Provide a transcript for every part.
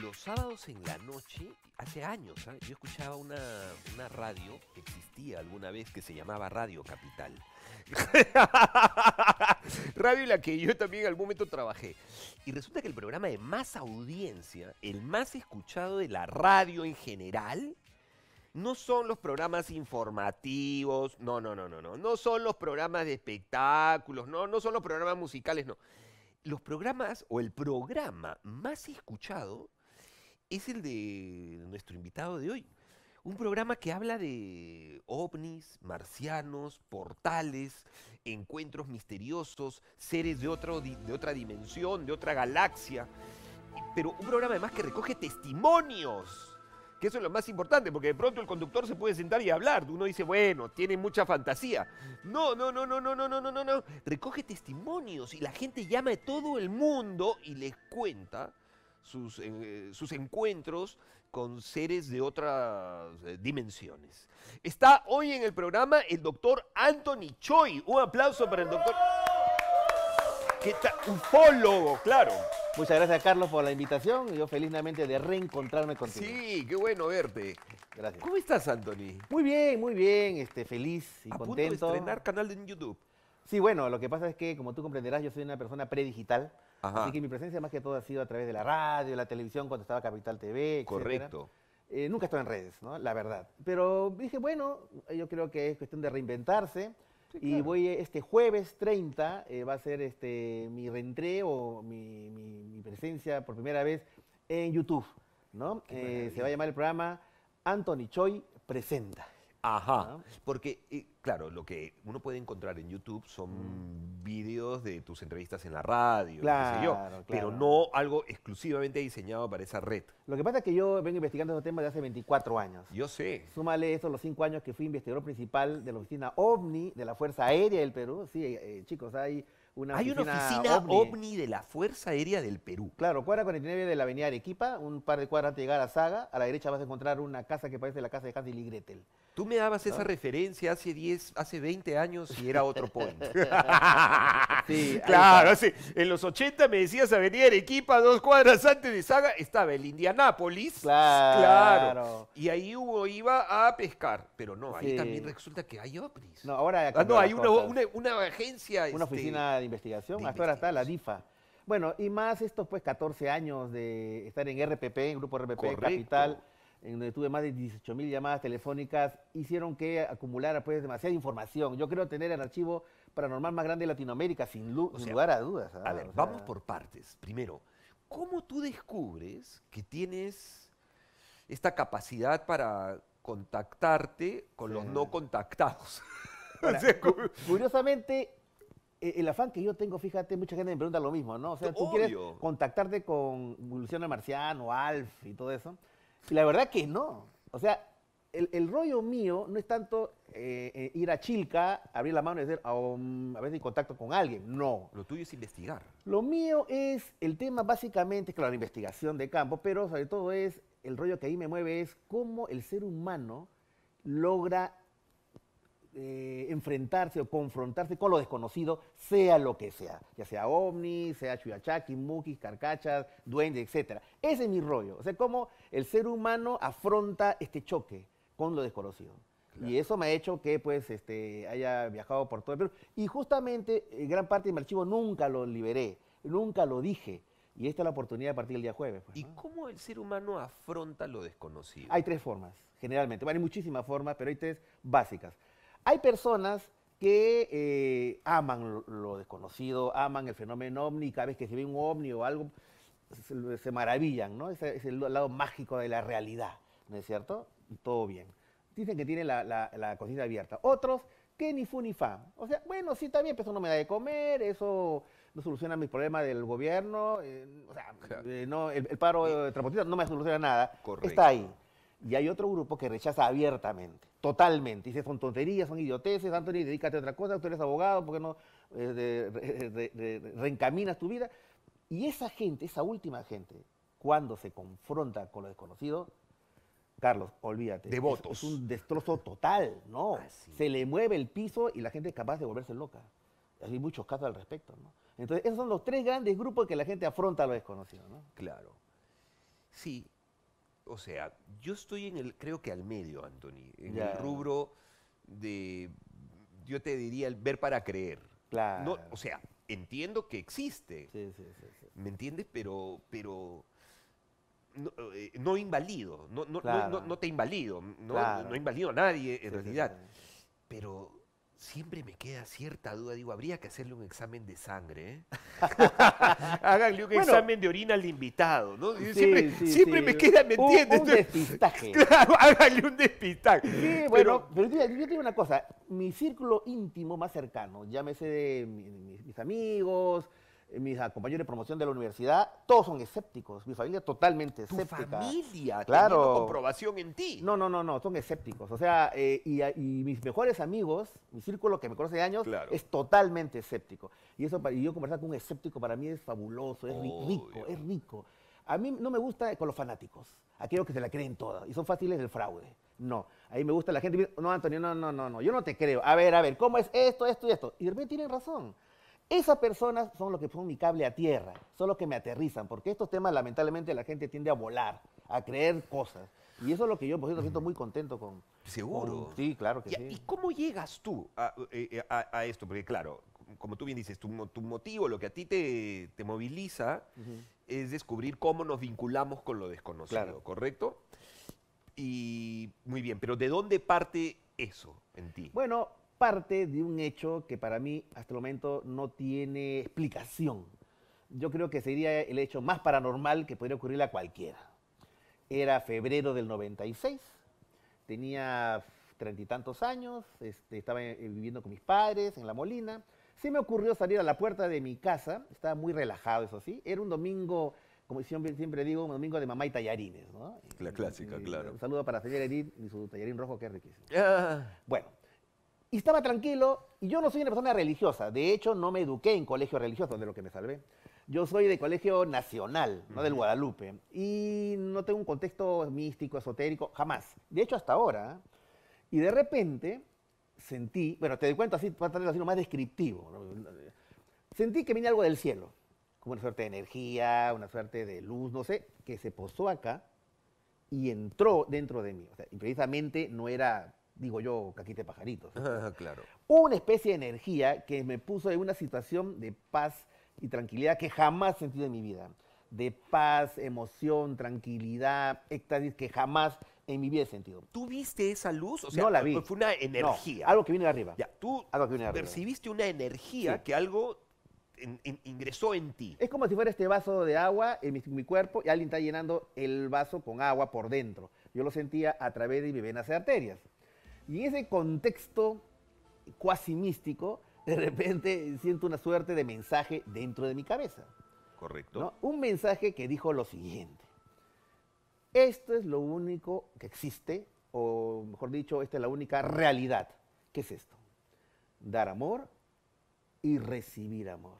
los sábados en la noche, hace años, yo escuchaba una, radio que existía alguna vez que se llamaba Radio Capital. radio en la que yo también al momento trabajé. Y resulta que el programa de más audiencia, el más escuchado de la radio en general, no son los programas informativos, no, no, no, no, no, no son los programas de espectáculos, no, no son los programas musicales, no. Los programas o el programa más escuchado es el de nuestro invitado de hoy. Un programa que habla de ovnis, marcianos, portales, encuentros misteriosos, seres de, de otra dimensión, de otra galaxia. Pero un programa además que recoge testimonios que eso es lo más importante, porque de pronto el conductor se puede sentar y hablar. Uno dice, bueno, tiene mucha fantasía. No, no, no, no, no, no, no, no, no, no. Recoge testimonios y la gente llama de todo el mundo y les cuenta sus, eh, sus encuentros con seres de otras eh, dimensiones. Está hoy en el programa el doctor Anthony Choi. Un aplauso para el doctor. Que está ufólogo, claro. Muchas gracias, Carlos, por la invitación. Yo felizmente de reencontrarme contigo. Sí, qué bueno verte. Gracias. ¿Cómo estás, Anthony? Muy bien, muy bien. Este, feliz y contento. de estrenar canal en YouTube. Sí, bueno, lo que pasa es que, como tú comprenderás, yo soy una persona predigital. Así que mi presencia más que todo ha sido a través de la radio, la televisión, cuando estaba Capital TV, etc. Correcto. Eh, nunca estaba en redes, ¿no? La verdad. Pero dije, bueno, yo creo que es cuestión de reinventarse. Y voy este jueves 30, eh, va a ser este, mi reentré o mi, presencia por primera vez en YouTube, ¿no? Eh, se va a llamar el programa Anthony Choi Presenta. Ajá, porque claro, lo que uno puede encontrar en YouTube son mm. vídeos de tus entrevistas en la radio, pero no algo exclusivamente diseñado para esa red. Lo que pasa es que yo vengo investigando este tema de hace 24 años. Yo sé. Súmale eso los 5 años que fui investigador principal de la oficina OVNI de la Fuerza Aérea del Perú. Sí, eh, eh, chicos, hay hay una oficina ovni. de la Fuerza Aérea del Perú. Claro, cuadra 49 de la avenida Arequipa, un par de cuadras antes de llegar a Saga, a la derecha vas a encontrar una casa que parece la casa de Hansel y Gretel. Tú me dabas esa referencia hace 10, hace 20 años y era otro point. sí, claro, sí. en los 80 me decías avenida Arequipa, dos cuadras antes de Saga, estaba el Indianápolis. Claro. Y ahí iba a pescar, pero no, ahí también resulta que hay ovnis. No, ahora ah, no, hay una, agencia... Una este, oficina de investigación, hasta ahora está la DIFA. Bueno, y más estos pues 14 años de estar en RPP, en Grupo RPP Capital, en donde tuve más de 18 mil llamadas telefónicas, hicieron que acumulara pues demasiada información. Yo creo tener el archivo paranormal más grande de Latinoamérica, sin, lugar a dudas. ¿ah? A ver, vamos por partes. Primero, ¿cómo tú descubres que tienes esta capacidad para contactarte con los no contactados? curiosamente, eh, el afán que yo tengo, fíjate, mucha gente me pregunta lo mismo, ¿no? O sea, tú quieres contactarte con Luciano Marciano, Alf y todo eso. Y la verdad que no. O sea, el, rollo mío no es tanto eh, eh, ir a Chilca, abrir la mano y decir, a ver si contacto con alguien. No. Lo tuyo es investigar. Lo mío es, el tema básicamente, claro, la investigación de campo, pero sobre todo es, el rollo que ahí me mueve es cómo el ser humano logra eh, enfrentarse o confrontarse con lo desconocido, sea lo que sea, ya sea ovnis sea chuyachaki, mukis, carcachas, duendes, etcétera Ese es mi rollo, o sea, cómo el ser humano afronta este choque con lo desconocido. Y eso me ha hecho que pues este, haya viajado por todo el Perú. Y justamente eh, gran parte de mi archivo nunca lo liberé, nunca lo dije. Y esta es la oportunidad de partir el día jueves. Pues, ¿Y cómo el ser humano afronta lo desconocido? Hay tres formas, generalmente. Bueno, hay muchísimas formas, pero hay tres básicas. Hay personas que eh, aman lo, desconocido, aman el fenómeno ovni, cada vez que se ve un ovni o algo, se, maravillan, ¿no? Es, es, el lado mágico de la realidad, ¿no es cierto? Todo bien. Dicen que tiene la, cocina abierta. Otros que ni fu ni fa. O sea, bueno, sí, está bien, pero eso no me da de comer, eso no soluciona mis problemas del gobierno, eh, o sea, eh, no, el, paro de transportistas no me soluciona nada. Está ahí. Y hay otro grupo que rechaza abiertamente. Totalmente. Dice, son tonterías, son idioteces, Anthony, dedícate a otra cosa, tú eres abogado, ¿por qué no eh, eh, reencaminas tu vida? Y esa gente, esa última gente, cuando se confronta con lo desconocido, Carlos, olvídate. Devotos. Es, es un destrozo total, ¿no? Ah, se le mueve el piso y la gente es capaz de volverse loca. Hay muchos casos al respecto, ¿no? Entonces, esos son los tres grandes grupos que la gente afronta a lo desconocido, ¿no? Claro. Sí, o sea, yo estoy en el, creo que al medio, Anthony, en el rubro de, yo te diría, el ver para creer. Claro. o sea, entiendo que existe. Sí, sí, sí, ¿Me entiendes? Pero, pero no, eh, no invalido, no, no, te invalido, no, no invalido a nadie en realidad. Pero siempre me queda cierta duda. Digo, habría que hacerle un examen de sangre. ¿eh? Háganle un examen de orina al invitado. ¿no? siempre, siempre me queda, ¿me entiendes? Un, despistaje. claro, háganle un despistaje. Sí, bueno, pero, yo, te digo una cosa. Mi círculo íntimo más cercano, llámese de mis amigos, eh, mis compañeros de promoción de la universidad, todos son escépticos. Mi familia totalmente escéptica. ¿Tu familia? Claro. comprobación en ti. No, no, no, no, son escépticos. O sea, eh, y, mis mejores amigos, mi círculo que me conoce de años, es totalmente escéptico. Y eso, y yo conversar con un escéptico para mí es fabuloso, es rico, es rico. A mí no me gusta con los fanáticos, aquellos que se la creen todas y son fáciles del fraude. No, ahí me gusta la gente. No, Antonio, no, no, no, no, yo no te creo. A ver, a ver, ¿cómo es esto, esto y esto? Y de repente tienen razón. Esas personas son los que son mi cable a tierra, son los que me aterrizan, porque estos temas lamentablemente la gente tiende a volar, a creer cosas. Y eso es lo que yo, por cierto, siento muy contento con. Seguro. sí, claro que y, sí. ¿Y cómo llegas tú eh, eh, a, esto? Porque, claro, como tú bien dices, tu, motivo, lo que a ti te, moviliza, es descubrir cómo nos vinculamos con lo desconocido, ¿correcto? Y muy bien, pero ¿de dónde parte eso en ti? Bueno, parte de un hecho que para mí hasta el momento no tiene explicación. Yo creo que sería el hecho más paranormal que podría ocurrir a cualquiera. Era febrero del 96, tenía treinta y tantos años, este, estaba eh, viviendo con mis padres en La Molina. Se me ocurrió salir a la puerta de mi casa, estaba muy relajado, eso sí. Era un domingo, como siempre, digo, un domingo de mamá y tallarines, La clásica, eh, claro. Un saludo para señor Edith y su tallarín rojo, que riquísimo. Ah. Bueno, y estaba tranquilo, y yo no soy una persona religiosa, de hecho no me eduqué en colegio religioso, de lo que me salvé. Yo soy de colegio nacional, no del Guadalupe, y no tengo un contexto místico, esotérico, jamás. De hecho, hasta ahora. Y de repente sentí, bueno, te doy cuenta, así, para tenerlo así más descriptivo, sentí que venía algo del cielo, como una suerte de energía, una suerte de luz, no sé, que se posó acá y entró dentro de mí. O sea, y precisamente no era digo yo, caquita de pajaritos. claro. Una especie de energía que me puso en una situación de paz y tranquilidad que jamás he sentido en mi vida. De paz, emoción, tranquilidad, éxtasis que jamás en mi vida he sentido. ¿Tú viste esa luz? O sea, no la vi. Fue una energía. algo que viene de arriba. Ya, tú percibiste una energía que algo ingresó en ti. Es como si fuera este vaso de agua en mi, mi, cuerpo y alguien está llenando el vaso con agua por dentro. Yo lo sentía a través de mis venas y arterias. Y ese contexto cuasi místico, de repente siento una suerte de mensaje dentro de mi cabeza. Correcto. Un mensaje que dijo lo siguiente. Esto es lo único que existe, o mejor dicho, esta es la única realidad. ¿Qué es esto? Dar amor y recibir amor.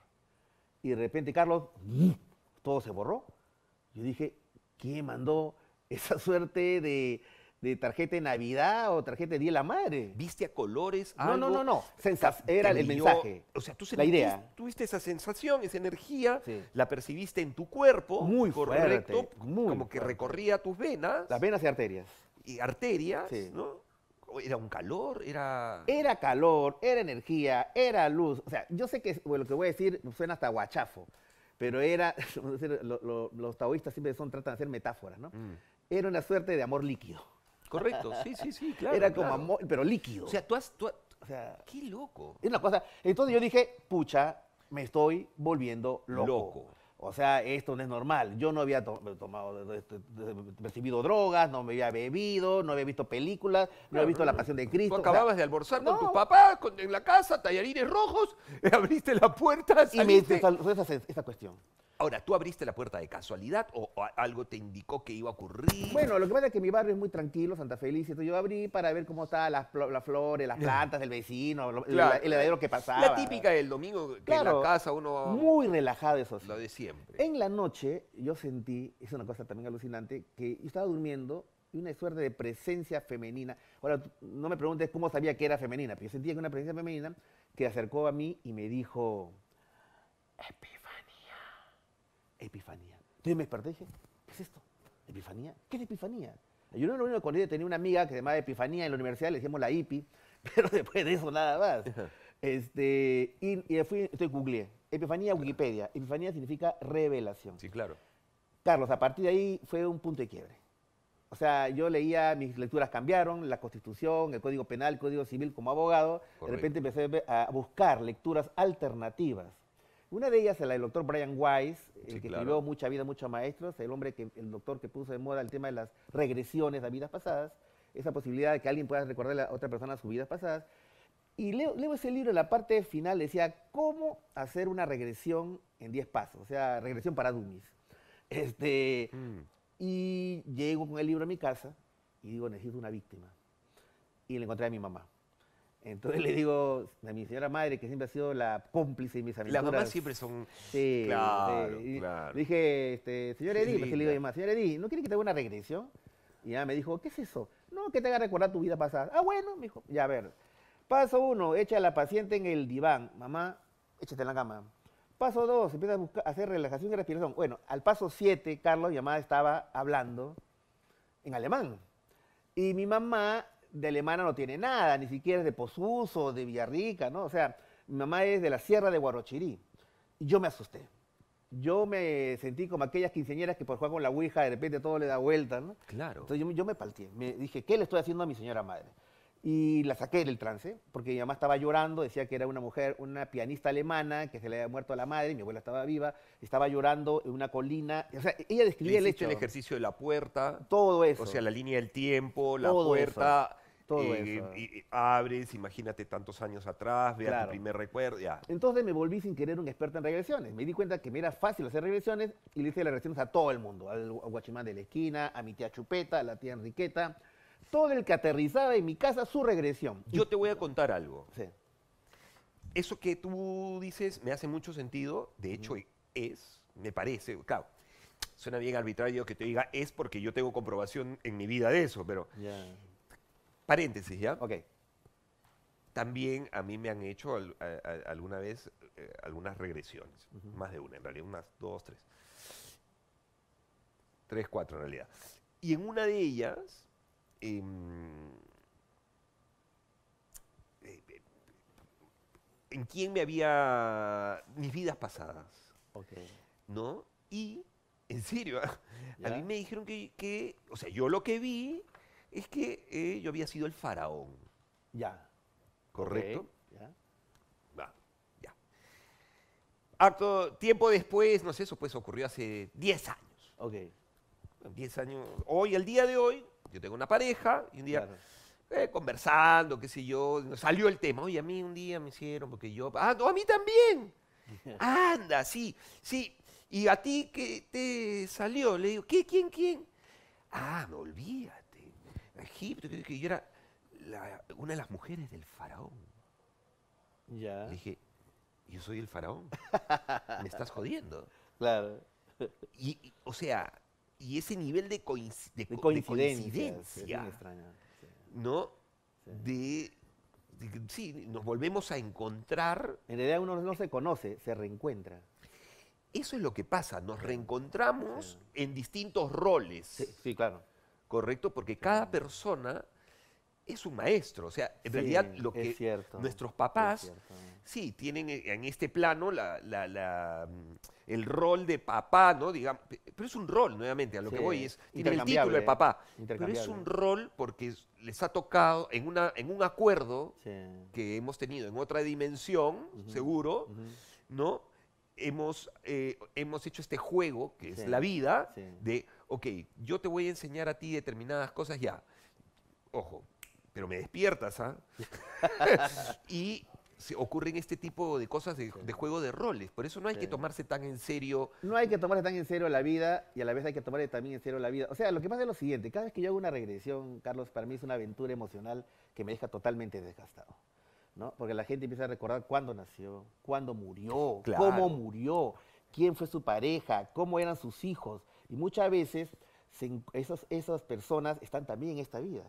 Y de repente, Carlos, ¡uh! todo se borró. Yo dije, ¿quién mandó esa suerte de, de tarjeta de Navidad o tarjeta de Día de la Madre. ¿Viste a colores? Ah, no, no, no, no. era el mensaje. O sea, tú la idea. tuviste esa sensación, esa energía, la percibiste en tu cuerpo. Muy correcto. como que recorría tus venas. Las venas y arterias. Y arterias, ¿no? Era un calor, era. Era calor, era energía, era luz. O sea, yo sé que lo que voy a decir suena hasta guachafo, pero era. los taoístas siempre son, tratan de hacer metáforas, ¿no? Mm. Era una suerte de amor líquido. Correcto, sí, sí, sí, claro. Era como amor, pero líquido. O sea, tú has... Tú o sea, qué loco. Es una cosa. Entonces yo dije, pucha, me estoy volviendo loco. loco. O sea, esto no es normal. Yo no había tomado, recibido drogas, no me había bebido, no había visto películas, no, había visto La Pasión de Cristo. Tú acababas de almorzar con tu papá en la casa, tallarines rojos, abriste la puerta, saliste. Y me esa, esa, cuestión. Ahora, ¿tú abriste la puerta de casualidad o, algo te indicó que iba a ocurrir? Bueno, lo que pasa es que mi barrio es muy tranquilo, Santa Feliz, entonces yo abrí para ver cómo estaban las, flores, las plantas del vecino, el, heredero que pasaba. La típica del domingo, que en la casa uno... Muy relajado eso sí. Lo de siempre. En la noche yo sentí, es una cosa también alucinante, que yo estaba durmiendo y una suerte de presencia femenina. Ahora, no me preguntes cómo sabía que era femenina, pero yo sentía que una presencia femenina que acercó a mí y me dijo, Epifanía. Entonces me desperté ¿qué es esto? ¿Epifanía? ¿Qué es Epifanía? Yo no lo único que tenía una amiga que se llamaba Epifanía en la universidad, le decíamos la IPI, pero después de eso nada más. Este, y, fui, estoy googleé. Epifanía, Wikipedia. Epifanía significa revelación. Sí, claro. Carlos, a partir de ahí fue un punto de quiebre. O sea, yo leía, mis lecturas cambiaron, la Constitución, el Código Penal, el Código Civil como abogado. De repente empecé a buscar lecturas alternativas una de ellas es la del doctor Brian Wise, el que claro. Mucha vida, muchos maestros, el hombre que, el doctor que puso de moda el tema de las regresiones a vidas pasadas, esa posibilidad de que alguien pueda recordarle a otra persona sus vidas pasadas. Y leo, ese libro, en la parte final decía, ¿cómo hacer una regresión en 10 pasos? O sea, regresión para dummies. Este, mm. Y llego con el libro a mi casa y digo, necesito una víctima. Y le encontré a mi mamá. Entonces le digo a mi señora madre, que siempre ha sido la cómplice de mis aventuras. Las mamás siempre son... Sí, claro, dije, este, señor Edith, le digo, señor Edith, ¿no quiere que te haga una regresión? Y ella me dijo, ¿qué es eso? No, que te haga recordar tu vida pasada. Ah, bueno, me dijo, ya a ver. Paso uno, echa a la paciente en el diván. Mamá, échate en la cama. Paso dos, empieza a, hacer relajación y respiración. Bueno, al paso siete, Carlos, mi mamá estaba hablando en alemán. Y mi mamá de alemana no tiene nada, ni siquiera es de Pozuzo, de Villarrica, ¿no? O sea, mi mamá es de la sierra de Guarochirí. Y yo me asusté. Yo me sentí como aquellas quinceañeras que por jugar con la ouija de repente todo le da vuelta, ¿no? Claro. Entonces yo, me palteé. Me dije, ¿qué le estoy haciendo a mi señora madre? Y la saqué del trance, porque mi mamá estaba llorando, decía que era una mujer, una pianista alemana, que se le había muerto a la madre, mi abuela estaba viva, estaba llorando en una colina. O sea, ella describía el hecho. el ejercicio de la puerta. Todo eso. O sea, la línea del tiempo, la puerta, todo Y, abres, imagínate tantos años atrás, vea tu primer recuerdo, ya. Entonces me volví sin querer un experto en regresiones. Me di cuenta que me era fácil hacer regresiones y le hice las regresiones a todo el mundo. Al guachimán de la esquina, a mi tía Chupeta, a la tía Enriqueta. Todo el que aterrizaba en mi casa, su regresión. Yo te voy a contar algo. Sí. Eso que tú dices me hace mucho sentido. De hecho, es, me parece, claro suena bien arbitrario que te diga es porque yo tengo comprobación en mi vida de eso, pero Paréntesis, ¿ya? Ok. También a mí me han hecho alguna vez eh, algunas regresiones, más de una, en realidad unas dos, tres. Tres, cuatro en realidad. Y en una de ellas, em, eh, eh, en quién me había mis vidas pasadas. Ok. ¿No? Y, en serio, a mí me dijeron que, que, o sea, yo lo que vi es que eh, yo había sido el faraón. Ya. ¿Correcto? Ya. ya. tiempo después, no sé, eso pues ocurrió hace 10 años. Ok. 10 años. Hoy, el día de hoy, yo tengo una pareja y un día... Eh, conversando, qué sé yo, salió el tema, oye, a mí un día me hicieron porque yo, ah, a mí también, anda, sí, sí, y a ti ¿qué te salió, le digo, ¿qué, quién, quién? Ah, me olvidas. Egipto, que yo era una de las mujeres del faraón. Ya. dije, yo soy el faraón. Me estás jodiendo. Claro. Y, o sea, y ese nivel de, coincidencia, de ¿no? De, sí, nos volvemos a encontrar. En realidad uno no se conoce, se reencuentra. Eso es lo que pasa, nos reencontramos en distintos roles. Sí, claro. ¿correcto? Porque cada persona es un maestro. O sea, en realidad lo que nuestros papás, sí, tienen e, en este plano mm, el rol de papá, ¿no? Digamos, pero es un rol, nuevamente, a lo que voy es, tiene el título de papá, pero es un rol porque les ha tocado en, una, en un acuerdo que hemos tenido en otra dimensión, seguro, ¿no? Hemos, eh, hemos hecho este juego, que es la vida, de ok, yo te voy a enseñar a ti determinadas cosas, ya, ojo, pero me despiertas, ¿ah? y ocurren este tipo de cosas de, juego de roles. Por eso no hay que tomarse tan en serio. No hay que tomarse tan en serio la vida y a la vez hay que tomarse también en serio la vida. O sea, lo que pasa es lo siguiente. Cada vez que yo hago una regresión, Carlos, para mí es una aventura emocional que me deja totalmente desgastado. ¿no? Porque la gente empieza a recordar cuándo nació, cuándo murió, cómo murió, quién fue su pareja, cómo eran sus hijos, y muchas veces esas personas están también en esta vida.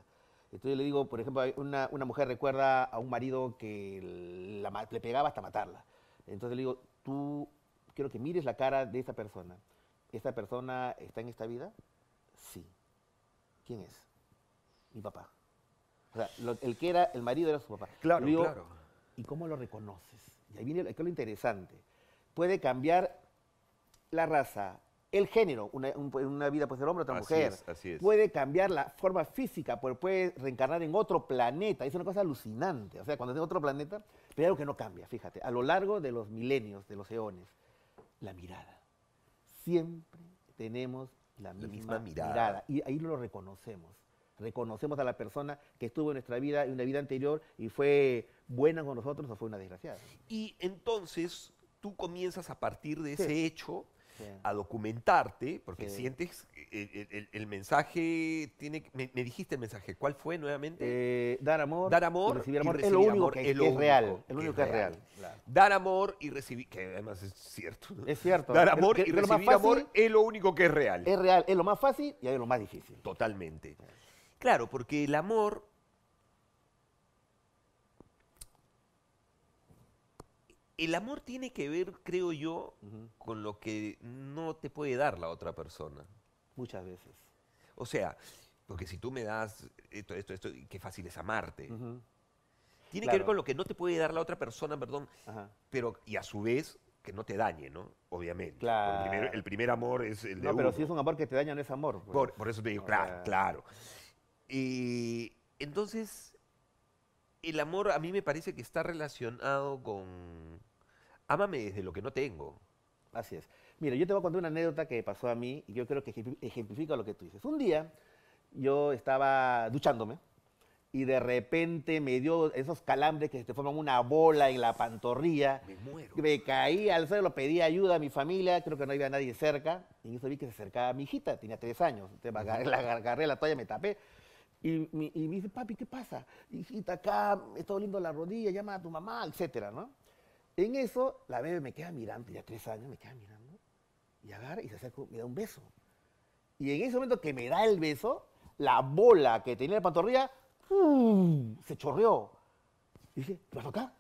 Entonces le digo, por ejemplo, una, mujer recuerda a un marido que le pegaba hasta matarla. Entonces le digo, tú quiero que mires la cara de esa persona. ¿Esta persona está en esta vida? Sí. ¿Quién es? Mi papá. O sea, el que era el marido era su papá. Claro, claro. ¿Y cómo lo reconoces? Y ahí viene lo interesante. Puede cambiar la raza, el género, una, una vida puede ser hombre, otra mujer, puede cambiar la forma física, puede, reencarnar en otro planeta, es una cosa alucinante, o sea, cuando es en otro planeta, pero algo que no cambia, fíjate, a lo largo de los milenios, de los eones, la mirada. Siempre tenemos la misma, mirada. y ahí lo reconocemos. Reconocemos a la persona que estuvo en nuestra vida, en una vida anterior, y fue buena con nosotros o fue una desgraciada. Y entonces tú comienzas a partir de ese hecho a documentarte, porque sientes eh, eh, el, mensaje tiene. Me, dijiste el mensaje, ¿cuál fue nuevamente? Eh, dar amor. Dar amor. recibir amor. es lo único que, es, real. Dar amor y recibir. Que además es cierto. Es cierto. Dar amor y recibir amor es lo único que es real. Es real. Es lo más fácil y hay lo más difícil. Totalmente. Claro, porque el amor el amor tiene que ver, creo yo, con lo que no te puede dar la otra persona. Muchas veces. O sea, porque si tú me das esto, esto, esto, qué fácil es amarte. Tiene que ver con lo que no te puede dar la otra persona, perdón, pero y a su vez que no te dañe, ¿no? Obviamente. Claro. El primer, amor es el de No, pero si es un amor que te daña, no es amor. Pues. Por, eso te digo, claro, claro. Y entonces, el amor a mí me parece que está relacionado con ámame desde lo que no tengo. Así es. Mira, yo te voy a contar una anécdota que pasó a mí y yo creo que ejemplifica lo que tú dices. Un día yo estaba duchándome y de repente me dio esos calambres que te forman una bola en la pantorrilla. Me muero. Me caí al suelo, pedí ayuda a mi familia, creo que no había nadie cerca. Y en eso vi que se acercaba a mi hijita, tenía tres años. Entonces, agarré, la, agarré la toalla, me tapé. Y, me dice, papi, ¿qué pasa? Hijita, acá me está doliendo la rodilla, llama a tu mamá, etcétera, ¿no? En eso, la bebé me queda mirando, ya tres años, me queda mirando, y agarra y se acerca, me da un beso. Y en ese momento que me da el beso, la bola que tenía en la pantorrilla se chorreó. Y dije, ¿qué acá?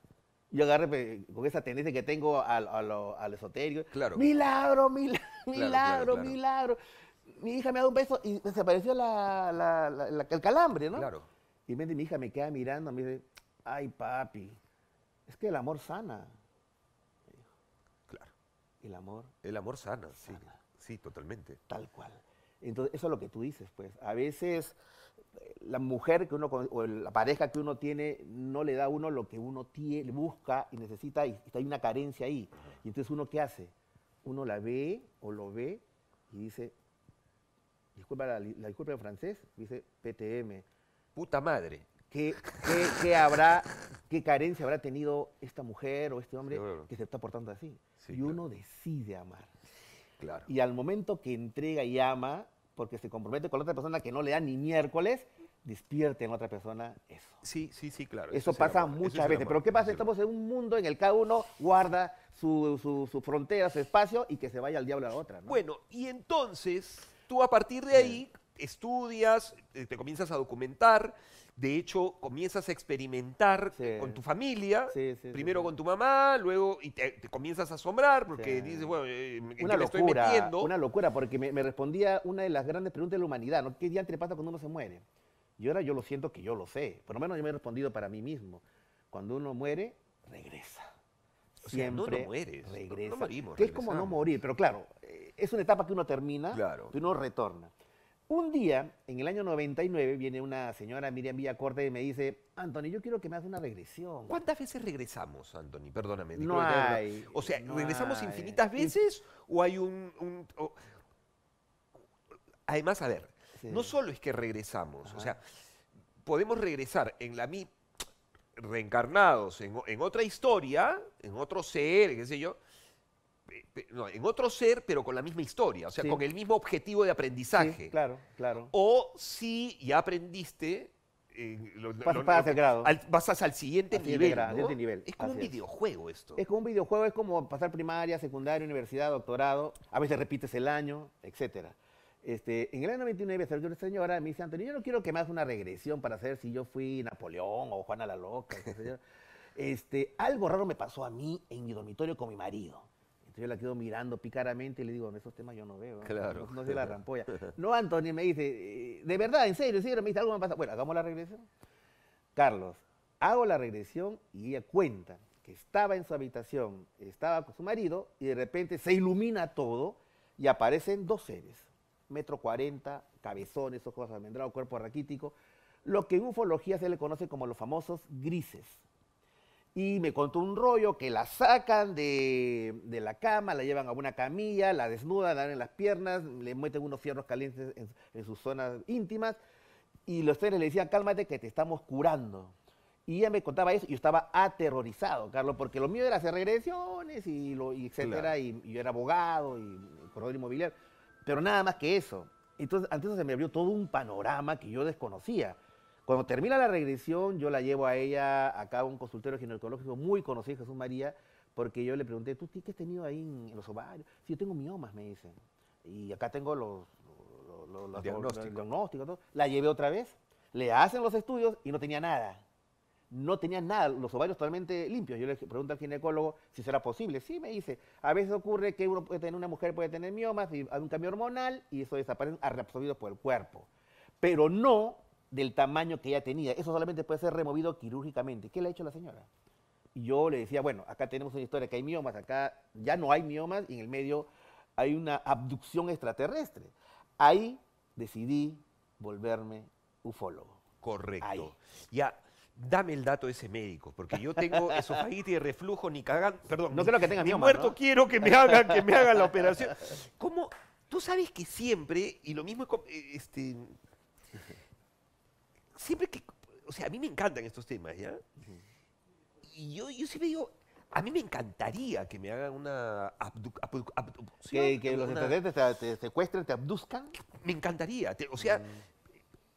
Yo agarré pues, con esa tendencia que tengo al, esoterio, Milagro, milagro, milagro. Mi hija me da un beso y desapareció el calambre, ¿no? Claro. Y mi hija me queda mirando, me dice, ay papi, es que el amor sana. El amor. El amor sana, sí. Sí, totalmente. Tal cual. Entonces, eso es lo que tú dices, pues. A veces la mujer que uno o la pareja que uno tiene no le da a uno lo que uno tiene, busca y necesita y, hay una carencia ahí. Y entonces uno qué hace? Uno la ve o lo ve y dice, disculpa la, disculpa en francés, dice PTM. Puta madre. ¿Qué, qué, habrá, qué carencia habrá tenido esta mujer o este hombre que se está portando así? y uno decide amar. Claro. Y al momento que entrega y ama, porque se compromete con otra persona que no le da ni miércoles, despierta en otra persona eso. Sí, sí, sí, claro. Eso, pasa muchas veces. Pero ¿qué pasa? Estamos en un mundo en el que cada uno guarda su, su, su frontera, su espacio y que se vaya al diablo a la otra. Bueno, y entonces tú a partir de ahí estudias, eh, te comienzas a documentar, de hecho comienzas a experimentar con tu familia, primero con tu mamá, luego y te, comienzas a asombrar porque dices, bueno, eh, una locura, estoy metiendo? Una locura, porque me, respondía una de las grandes preguntas de la humanidad, ¿no? ¿qué diantre pasa cuando uno se muere? Y ahora yo lo siento que yo lo sé, por lo menos yo me he respondido para mí mismo. Cuando uno muere, regresa. siempre no, mueres, regresa. No, morimos, que es como no morir, pero claro, eh, es una etapa que uno termina, y uno retorna. Un día, en el año 99, viene una señora, Miriam Villacorte, y me dice, Anthony, yo quiero que me haga una regresión. ¿Cuántas veces regresamos, Anthony? Perdóname. No hay, o sea, ¿regresamos infinitas veces o hay un... Además, a ver, no solo es que regresamos, o sea, podemos regresar en la reencarnados en, otra historia, en otro ser, qué sé yo, no, en otro ser, pero con la misma historia, o sea, con el mismo objetivo de aprendizaje. claro, claro. O si ya aprendiste, eh, pasas, Al, siguiente, nivel, Es como un videojuego esto. Es como un videojuego, es como pasar primaria, secundaria, universidad, doctorado, a veces repites el año, etc. Este, en el año 99 salió una señora me dice, Antonio, yo no quiero que me hagas una regresión para saber si yo fui Napoleón o Juana la Loca. este, algo raro me pasó a mí en mi dormitorio con mi marido yo la quedo mirando picaramente y le digo, en esos temas yo no veo. No, sé la rampolla. No, Antonio, me dice, eh, de verdad, en serio, en serio, me dice, algo me pasa. Bueno, hagamos la regresión. Carlos, hago la regresión y ella cuenta que estaba en su habitación, estaba con su marido y de repente se ilumina todo y aparecen dos seres, metro cuarenta, cabezones, ojos almendrados, cuerpo raquítico, lo que en ufología se le conoce como los famosos grises y me contó un rollo que la sacan de, la cama, la llevan a una camilla, la desnudan, dan en las piernas, le meten unos fierros calientes en, sus zonas íntimas y los tres le decían, cálmate que te estamos curando. Y ella me contaba eso y yo estaba aterrorizado, Carlos, porque lo mío era hacer regresiones y, lo, y etcétera, y, yo era abogado y, y corredor inmobiliario, pero nada más que eso. Entonces, antes se me abrió todo un panorama que yo desconocía. Cuando termina la regresión, yo la llevo a ella acá a un consultorio ginecológico muy conocido, Jesús María, porque yo le pregunté, ¿tú qué has tenido ahí en los ovarios? Si yo tengo miomas, me dicen. Y acá tengo los, diagnósticos. La llevé otra vez, le hacen los estudios y no tenía nada. No tenía nada, los ovarios totalmente limpios. Yo le pregunto al ginecólogo si será posible. Sí, me dice. A veces ocurre que uno tener, una mujer puede tener miomas y hay un cambio hormonal y eso desaparece reabsorbido por el cuerpo. Pero no del tamaño que ella tenía. Eso solamente puede ser removido quirúrgicamente. ¿Qué le ha hecho la señora? Y yo le decía, bueno, acá tenemos una historia que hay miomas, acá ya no hay miomas y en el medio hay una abducción extraterrestre. Ahí decidí volverme ufólogo. Correcto. Ya, dame el dato de ese médico, porque yo tengo esofagitis de reflujo, ni cagan perdón, no creo que tenga ni muerto quiero que me hagan, que me hagan la operación. ¿Cómo? Tú sabes que siempre, y lo mismo es eh, este, siempre que, o sea, a mí me encantan estos temas, ¿ya? Y yo, yo siempre digo, a mí me encantaría que me hagan una Que, los intendentes te, secuestren, te abduzcan. Me encantaría. o sea, mm.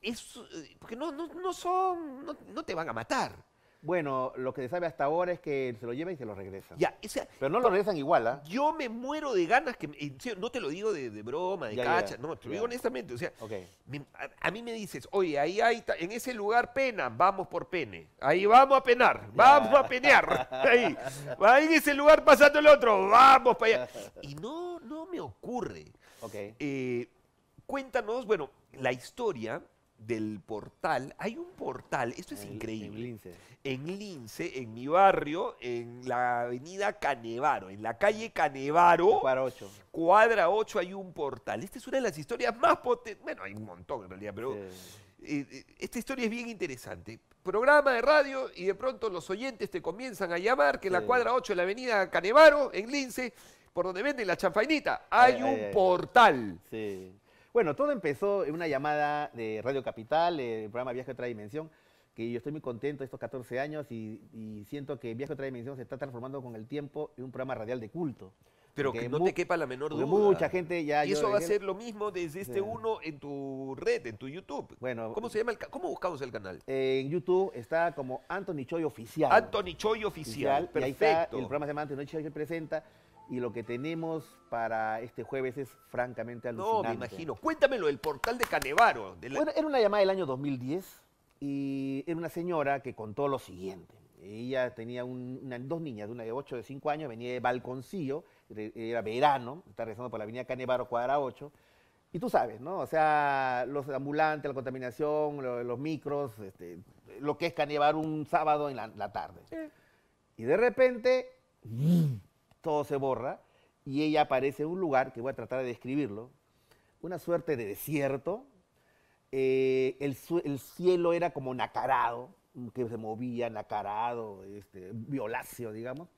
es, eh, porque no, no, no son, no, te van a matar. Bueno, lo que se sabe hasta ahora es que se lo lleva y se lo regresa. pero no lo regresan igual, ¿ah? Yo me muero de ganas que. No te lo digo de, broma, de cacha, no, te lo digo honestamente. O sea, a, mí me dices, oye, ahí hay. En ese lugar pena, vamos por pene. Ahí vamos a penar, vamos a penear. Ahí. ahí en ese lugar pasando el otro, vamos para allá. Y no, no me ocurre. Ok. Eh, cuéntanos, bueno, la historia del portal, hay un portal, esto es ah, increíble. En Lince. En mi barrio, en la avenida Canevaro, en la calle Canevaro. Cuadra 8. hay un portal. Esta es una de las historias más potentes. Bueno, hay un montón en realidad, pero eh, eh, esta historia es bien interesante. Programa de radio y de pronto los oyentes te comienzan a llamar que la cuadra 8 de la avenida Canevaro, en Lince, por donde venden la chanfainita, hay un portal. Sí bueno, todo empezó en una llamada de Radio Capital, eh, el programa Viaje a otra dimensión, que yo estoy muy contento estos 14 años y, siento que Viaje a otra dimensión se está transformando con el tiempo en un programa radial de culto. Pero que no te quepa la menor duda. Mucha gente ya... Y eso va a ser lo mismo desde este uno en tu red, en tu YouTube. Bueno... ¿Cómo se llama el ¿Cómo buscamos el canal? En YouTube está como Anthony Choi Oficial. Anthony Choi Oficial, perfecto. el programa se llama Anthony Choi Presenta y lo que tenemos para este jueves es francamente alucinante. No, me imagino. Cuéntamelo, el portal de Canevaro. De bueno, era una llamada del año 2010 y era una señora que contó lo siguiente. Ella tenía dos niñas, una de 8 de 5 años, venía de Balconcillo, era verano, está rezando por la avenida Canevaro, cuadra 8. Y tú sabes, ¿no? O sea, los ambulantes, la contaminación, los, micros, este, lo que es Canevaro un sábado en la, tarde. Y de repente todo se borra y ella aparece en un lugar que voy a tratar de describirlo, una suerte de desierto, eh, el, cielo era como nacarado, que se movía, nacarado, este, violáceo, digamos,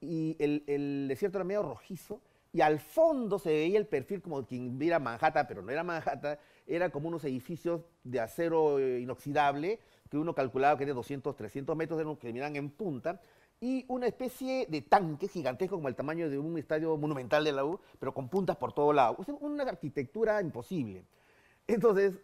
y el, desierto era medio rojizo, y al fondo se veía el perfil como quien viera Manhattan, pero no era Manhattan, era como unos edificios de acero eh, inoxidable que uno calculaba que eran 200, 300 metros, de que miran en punta, y una especie de tanque gigantesco como el tamaño de un estadio monumental de la U, pero con puntas por todo lado. Es una arquitectura imposible. Entonces,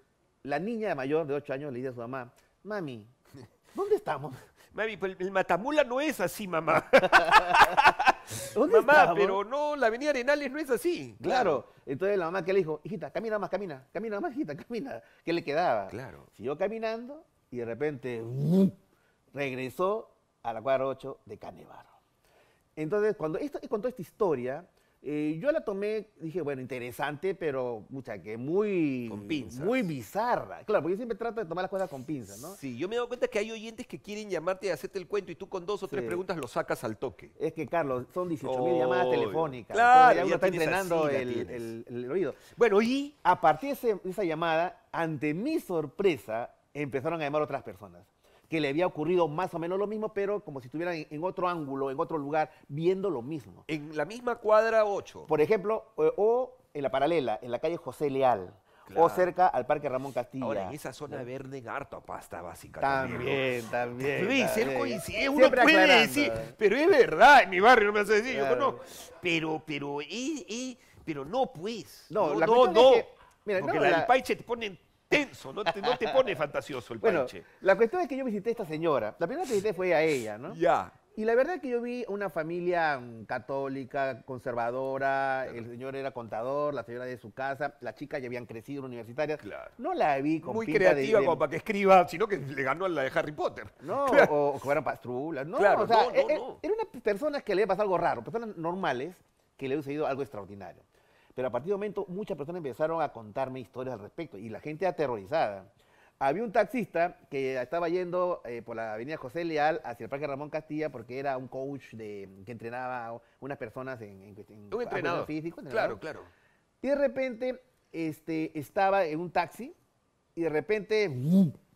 la niña mayor de 8 años le dice a su mamá, mami, ¿dónde estamos? Mami, pues el Matamula no es así, mamá. ¿Dónde mamá, pero no, la avenida Arenales no es así. Claro. Entonces la mamá que le dijo, hijita, camina más, camina, camina más, hijita, camina. ¿Qué le quedaba? Claro. Siguió caminando y de repente ¡uh! regresó a la cuadra 8 de Canevaro. Entonces, cuando esto, contó esta historia, eh, yo la tomé, dije, bueno, interesante, pero mucha que muy. Con pinzas. Muy bizarra. Claro, porque yo siempre trato de tomar las cosas con pinzas, ¿no? Sí, yo me he dado cuenta que hay oyentes que quieren llamarte y hacerte el cuento y tú con dos o tres preguntas lo sacas al toque. Es que, Carlos, son 18 llamadas telefónicas. Claro, ya uno está entrenando el, oído. Bueno, y. A partir de esa llamada, ante mi sorpresa, empezaron a llamar otras personas que le había ocurrido más o menos lo mismo, pero como si estuvieran en, otro ángulo, en otro lugar, viendo lo mismo. En la misma cuadra 8. Por ejemplo, o, en la paralela, en la calle José Leal. o cerca al Parque Ramón Castilla. Ahora, en esa zona verde, garto, harto pasta básicamente. También, también. uno puede pero es verdad, en mi barrio no me hace decir, yo no. Pero, pero, y, pero no, pues. No, no, mira, el Paiche te ponen no te, pone fantasioso el bueno, La cuestión es que yo visité a esta señora. La primera que visité fue a ella, ¿no? Ya. Y la verdad es que yo vi una familia mm, católica, conservadora, el señor era contador, la señora de su casa, la chica ya habían crecido universitarias. Claro. No la vi como. Muy creativa como para que escriba, sino que le ganó a la de Harry Potter. No, o, que fueran pastrulas. No, o sea, e, e, eran personas que le pasó algo raro, personas normales que le había sucedido algo extraordinario. Pero a partir de momento muchas personas empezaron a contarme historias al respecto y la gente aterrorizada. Había un taxista que estaba yendo eh, por la avenida José Leal hacia el Parque Ramón Castilla porque era un coach que entrenaba unas personas en, en, en físico. Claro, claro. Y de repente este, estaba en un taxi y de repente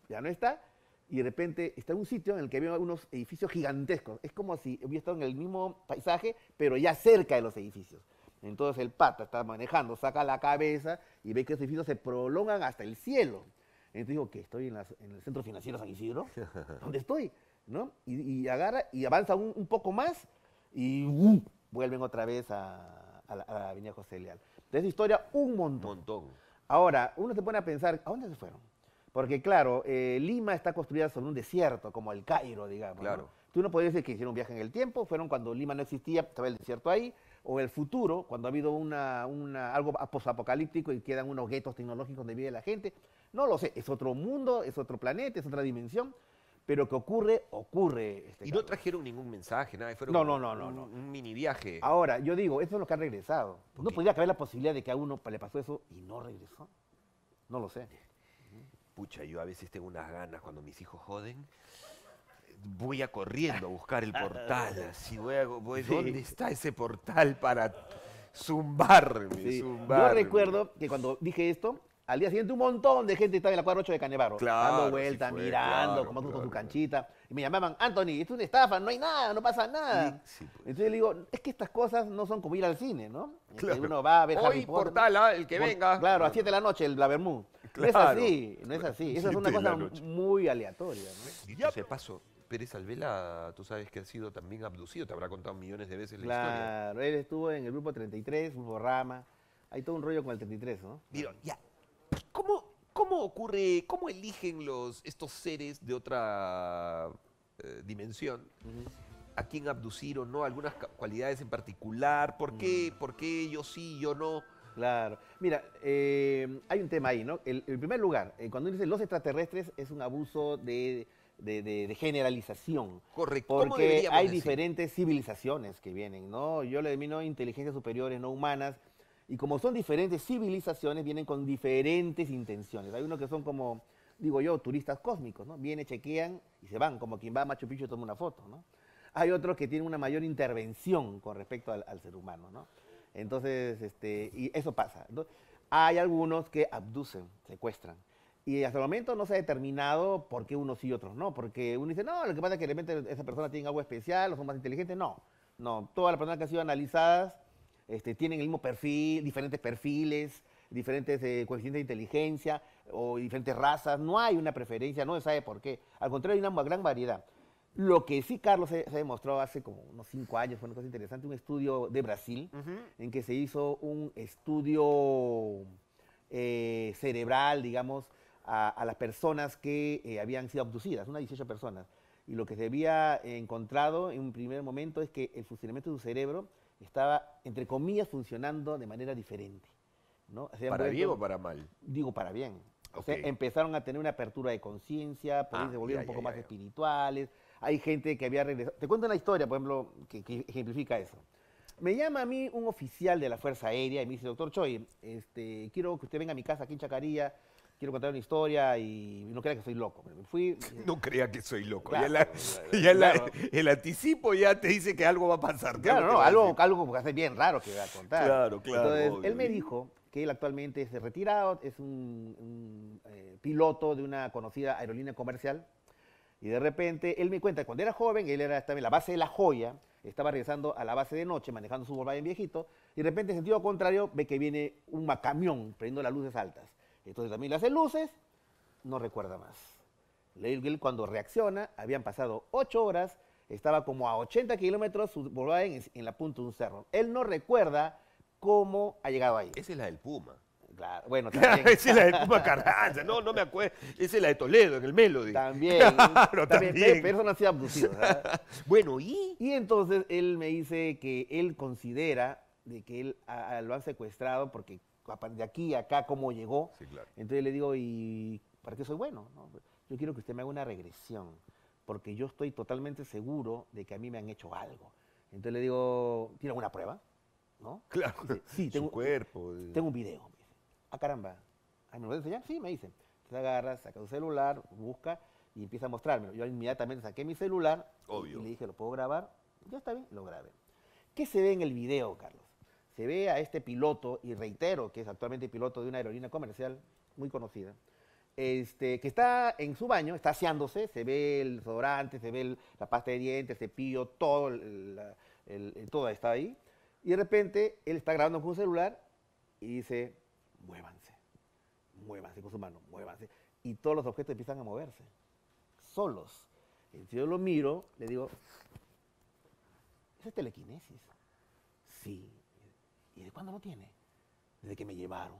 ya no está y de repente está en un sitio en el que había unos edificios gigantescos. Es como si hubiera estado en el mismo paisaje, pero ya cerca de los edificios. Entonces el pata está manejando, saca la cabeza y ve que los edificios se prolongan hasta el cielo. Entonces digo que estoy en, el centro financiero San Isidro, ¿dónde estoy? ¿No? Y, agarra y avanza un, poco más y ¡uh! vuelven otra vez a, la, a, avenida José Leal. De historia, un montón. Ahora, uno se pone a pensar, ¿a dónde se fueron? Porque claro, eh, Lima está construida sobre un desierto, como el Cairo, digamos. Claro. Tú no podrías decir que hicieron un viaje en el tiempo, fueron cuando Lima no existía, estaba el desierto ahí, o el futuro, cuando ha habido una, algo posapocalíptico y quedan unos guetos tecnológicos donde vive la gente. No lo sé, es otro mundo, es otro planeta, es otra dimensión, pero que ocurre, ocurre. Este, y no trajeron ningún mensaje, nada, fueron no, no, no, no, no. un mini viaje. Ahora, yo digo, eso es lo que ha regresado. No podría caber la posibilidad de que a uno le pasó eso y no regresó. No lo sé. Pucha, yo a veces tengo unas ganas cuando mis hijos joden voy a corriendo a buscar el ah, portal. Ah, ah. voy ¿Dónde está ese portal para zumbarme, Yo recuerdo que cuando dije esto, al día siguiente un montón de gente estaba en la cuadra de Canevaro. dando vueltas, mirando, como tú tu canchita. Y me llamaban, Anthony, esto es una estafa, no hay nada, no pasa nada. Pues. Entonces le digo, es que estas cosas no son como ir al cine, ¿no? Este, claro. Uno va a ver Hoy portal el que venga. Claro, a 7 de la noche, el la no es así, no es así. Esa es una cosa muy aleatoria. Y se pasó. Pérez Alvela, tú sabes que ha sido también abducido, te habrá contado millones de veces la historia. Claro, él estuvo en el grupo 33, rama, Hay todo un rollo con el 33, ¿no? Mira, ya. ¿Cómo, cómo ocurre, cómo eligen los, estos seres de otra eh, dimensión? a quién abducir o no, algunas cualidades en particular, por qué, mm. por qué yo sí, yo no. Claro. Mira, eh, hay un tema ahí, ¿no? En primer lugar, eh, cuando dicen los extraterrestres es un abuso de de, generalización. Correcto. Porque hay diferentes civilizaciones que vienen, ¿no? Yo le denomino inteligencias superiores no humanas. Y como son diferentes civilizaciones, vienen con diferentes intenciones. Hay unos que son como, digo yo, turistas cósmicos, ¿no? Vienen, chequean y se van, como quien va a Machu Picchu y toma una foto, Hay otros que tienen una mayor intervención con respecto al, ser humano, Entonces, este, y eso pasa. Hay algunos que abducen, secuestran. Y hasta el momento no se ha determinado por qué unos y otros no. Porque uno dice, no, lo que pasa es que de esa persona tiene algo especial o son más inteligentes. No, no. Todas las personas que han sido analizadas este, tienen el mismo perfil, diferentes perfiles, diferentes eh, coeficientes de inteligencia o diferentes razas. No hay una preferencia, no se sabe por qué. Al contrario, hay una gran variedad. Lo que sí, Carlos, se, demostró hace como unos cinco años, fue una cosa interesante, un estudio de Brasil, en que se hizo un estudio eh, cerebral, digamos, a, las personas que eh, habían sido abducidas, unas 18 personas. Y lo que se había encontrado en un primer momento es que el funcionamiento de su cerebro estaba, entre comillas, funcionando de manera diferente. ¿no? ¿Para bien o para mal? Digo, para bien. O empezaron a tener una apertura de conciencia, ah, se volvieron un poco más espirituales. Hay gente que había regresado. Te cuento una historia, por ejemplo, que, ejemplifica eso. Me llama a mí un oficial de la Fuerza Aérea y me dice, doctor Choi, este, quiero que usted venga a mi casa aquí en Chacaría quiero contar una historia y no crea que soy loco. Fui, no crea que soy loco. el anticipo ya te dice que algo va a pasar. Claro, no, algo, que hace bien raro que va a contar. Claro, claro. Entonces, él me dijo que él actualmente es retirado, es un, eh, piloto de una conocida aerolínea comercial. Y de repente, él me cuenta que cuando era joven, él era, estaba en la base de La Joya, estaba regresando a la base de noche, manejando su en viejito, y de repente, en sentido contrario, ve que viene un camión prendiendo las luces altas entonces también le hace luces, no recuerda más. que Gil cuando reacciona, habían pasado 8 horas, estaba como a 80 kilómetros, en, en la punta de un cerro. Él no recuerda cómo ha llegado ahí. Esa es la del Puma. Claro, bueno, también. Esa es la de Puma Carranza, no, no me acuerdo. Esa es la de Toledo, en el Melody. También. Claro, eh, también. Pero eso no ha sido abducido. bueno, ¿y? Y entonces él me dice que él considera de que él lo han secuestrado porque de aquí a acá, cómo llegó. Entonces le digo, ¿y para qué soy bueno? Yo quiero que usted me haga una regresión, porque yo estoy totalmente seguro de que a mí me han hecho algo. Entonces le digo, ¿tiene alguna prueba? ¿No? Claro, sí, tengo, su cuerpo. Eh". Tengo un video. Me dice, ah, caramba, ah, ¿me lo a enseñar? Sí, me dice. Se agarra, saca su celular, busca y empieza a mostrarme. Yo inmediatamente saqué mi celular y le dije, ¿lo puedo grabar? Ya está bien, lo grabé. ¿Qué se ve en el video, Carlos? se ve a este piloto, y reitero que es actualmente piloto de una aerolínea comercial muy conocida, este, que está en su baño, está aseándose, se ve el sobrante, se ve la pasta de dientes, el cepillo, todo, está ahí. Y de repente él está grabando con un celular y dice, muévanse, muévanse con su mano, muévanse. Y todos los objetos empiezan a moverse, solos. Si yo lo miro, le digo, es telequinesis. Sí, ¿Y de cuándo lo tiene? Desde que me llevaron.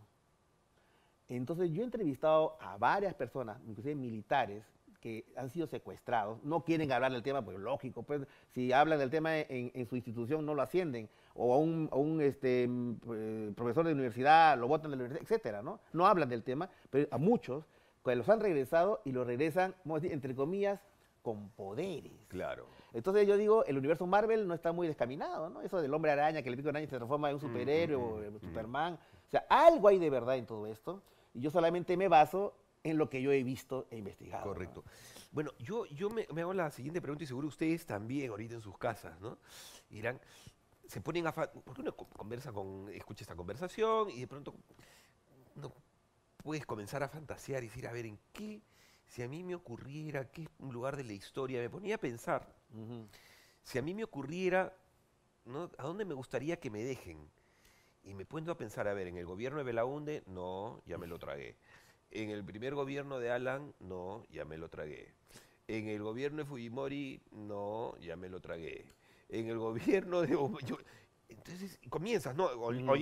Entonces yo he entrevistado a varias personas, inclusive militares, que han sido secuestrados, no quieren hablar del tema, pues lógico, pues si hablan del tema en, su institución no lo ascienden, o a un, este, mm, eh, profesor de universidad lo votan de la universidad, etcétera, ¿no? No hablan del tema, pero a muchos pues, los han regresado y los regresan, entre comillas, con poderes. Claro. Entonces yo digo, el universo Marvel no está muy descaminado, ¿no? Eso del hombre araña que le pica araña y se transforma en un superhéroe o en Superman. O sea, algo hay de verdad en todo esto. Y yo solamente me baso en lo que yo he visto e investigado. Correcto. Bueno, yo, yo me, hago la siguiente pregunta y seguro ustedes también ahorita en sus casas, ¿no? Irán, se ponen a... Porque uno conversa con... escucha esta conversación y de pronto puedes comenzar a fantasear y decir, a ver, ¿en qué? Si a mí me ocurriera, ¿qué lugar de la historia? Me ponía a pensar si a mí me ocurriera, ¿no? ¿a dónde me gustaría que me dejen? Y me pongo a pensar, a ver, en el gobierno de Belaunde, no, ya me lo tragué. En el primer gobierno de Alan, no, ya me lo tragué. En el gobierno de Fujimori, no, ya me lo tragué. En el gobierno de... entonces comienzas, ¿no?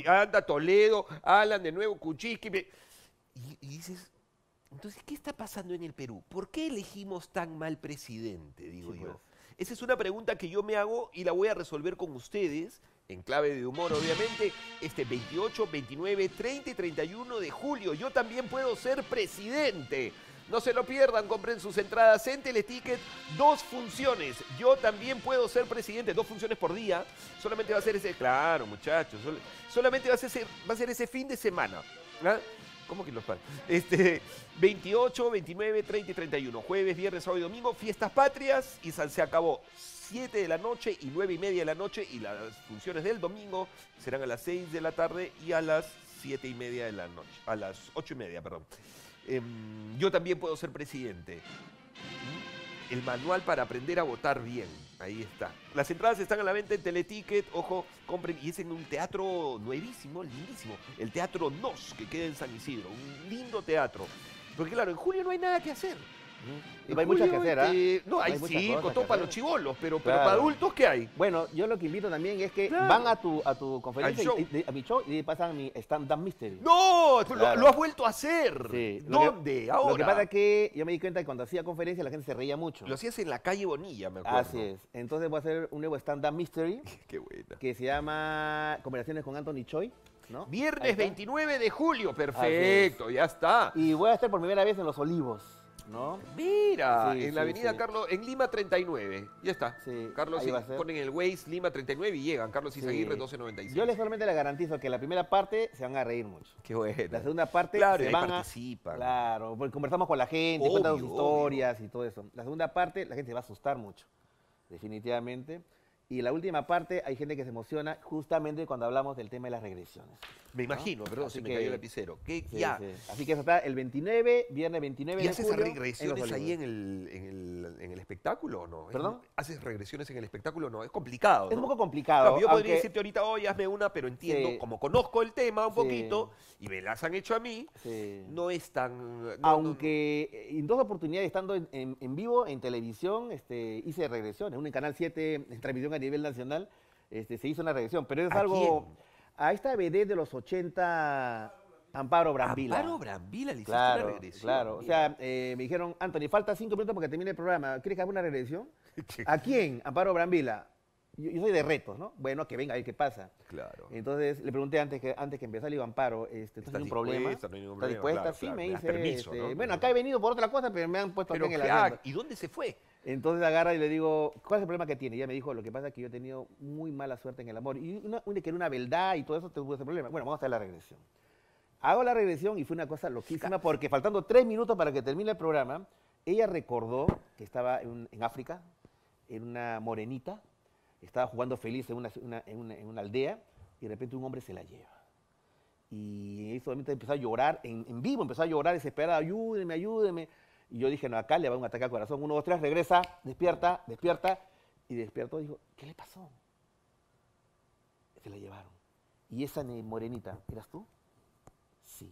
anda Toledo, Alan de nuevo, Kuchiski. Y, dices, entonces, ¿qué está pasando en el Perú? ¿Por qué elegimos tan mal presidente, digo yo? Pues. Esa es una pregunta que yo me hago y la voy a resolver con ustedes, en clave de humor obviamente, este 28, 29, 30 y 31 de julio. Yo también puedo ser presidente. No se lo pierdan, compren sus entradas en Teleticket. Dos funciones. Yo también puedo ser presidente, dos funciones por día. Solamente va a ser ese. Claro, muchachos. solamente va a ser, va a ser ese fin de semana. ¿verdad? ¿ah? ¿Cómo que los pares? Este, 28, 29, 30 y 31. Jueves, viernes, sábado y domingo, fiestas patrias y se acabó. 7 de la noche y 9 y media de la noche y las funciones del domingo serán a las 6 de la tarde y a las 7 y media de la noche. A las 8 y media, perdón. Em, yo también puedo ser presidente. ¿Mm? El manual para aprender a votar bien. Ahí está. Las entradas están a la venta en Teleticket. Ojo, compren. Y es en un teatro nuevísimo, lindísimo. El Teatro Nos, que queda en San Isidro. Un lindo teatro. Porque claro, en julio no hay nada que hacer. Y hay muchas que hacer, ¿eh? No, hay, sí, para los chivolos, pero, para adultos, ¿qué hay? Bueno, yo lo que invito también es que van a tu, a tu conferencia, a mi show, y pasan mi stand-up mystery. ¡No! Lo, has vuelto a hacer. ¿Dónde? Ahora. Lo que pasa es que yo me di cuenta que cuando hacía conferencia la gente se reía mucho. Lo hacías en la calle Bonilla, me acuerdo. Así es. Entonces voy a hacer un nuevo stand-up mystery. Qué Que se llama Conversaciones con Anthony Choi. ¿No? Viernes 29 de julio, perfecto, ya está. Y voy a estar por primera vez en Los Olivos. ¿no? Mira, en la avenida Carlos, en Lima 39. Ya está. Carlos ponen el Waze Lima 39 y llegan. Carlos y 1296. Yo les solamente les garantizo que la primera parte se van a reír mucho. Qué bueno. La segunda parte se van a. Claro, porque conversamos con la gente, historias y todo eso. La segunda parte la gente se va a asustar mucho. Definitivamente. Y la última parte, hay gente que se emociona justamente cuando hablamos del tema de las regresiones. Me imagino, perdón, si me cayó el lapicero. ya? Así que eso el 29, viernes 29 ¿Y haces regresiones ahí en el, en, el, espectáculo o no? ¿Perdón? ¿Haces regresiones en el espectáculo o no? Es complicado. Es un poco complicado. yo podría decirte ahorita, oye, oh, hazme una, pero entiendo, como conozco el tema un poquito y me las han hecho a mí, no es tan. Aunque eh, en dos oportunidades, estando en, vivo, en televisión, este, hice regresiones. Una en Canal 7, en transmisión a nivel nacional, este, se hizo una regresión. Pero es algo. A esta BD de los 80, Amparo Brambila. Amparo Brambila le hiciste claro, una regresión. Claro, o sea, eh, me dijeron, Anthony, falta cinco minutos porque termine el programa. ¿Quieres que haga una regresión? ¿A quién? Amparo Brambila. Yo, soy de retos, ¿no? Bueno, que venga, a ver qué pasa. Claro. Entonces le pregunté antes que antes que empezara le Amparo, este, ¿estás un problema? dispuesta? sí, me dice. Este, bueno, acá he venido por otra cosa, pero me han puesto pero, en el ah, ¿Y dónde se fue? Entonces agarra y le digo, ¿cuál es el problema que tiene? ella me dijo, lo que pasa es que yo he tenido muy mala suerte en el amor. Y una, una que era una beldad y todo eso, tuvo ese problema. Bueno, vamos a hacer la regresión. Hago la regresión y fue una cosa loquísima porque faltando tres minutos para que termine el programa, ella recordó que estaba en, África, en una morenita, estaba jugando feliz en una, aldea y de repente un hombre se la lleva. Y ella solamente empezó a llorar en, en vivo, empezó a llorar desesperada, ayúdeme, ayúdeme. Y yo dije, no, acá le va un ataque al corazón. Uno, dos, tres, regresa, despierta, despierta. Y despierto, dijo, ¿qué le pasó? Se la llevaron. ¿Y esa morenita, eras tú? Sí.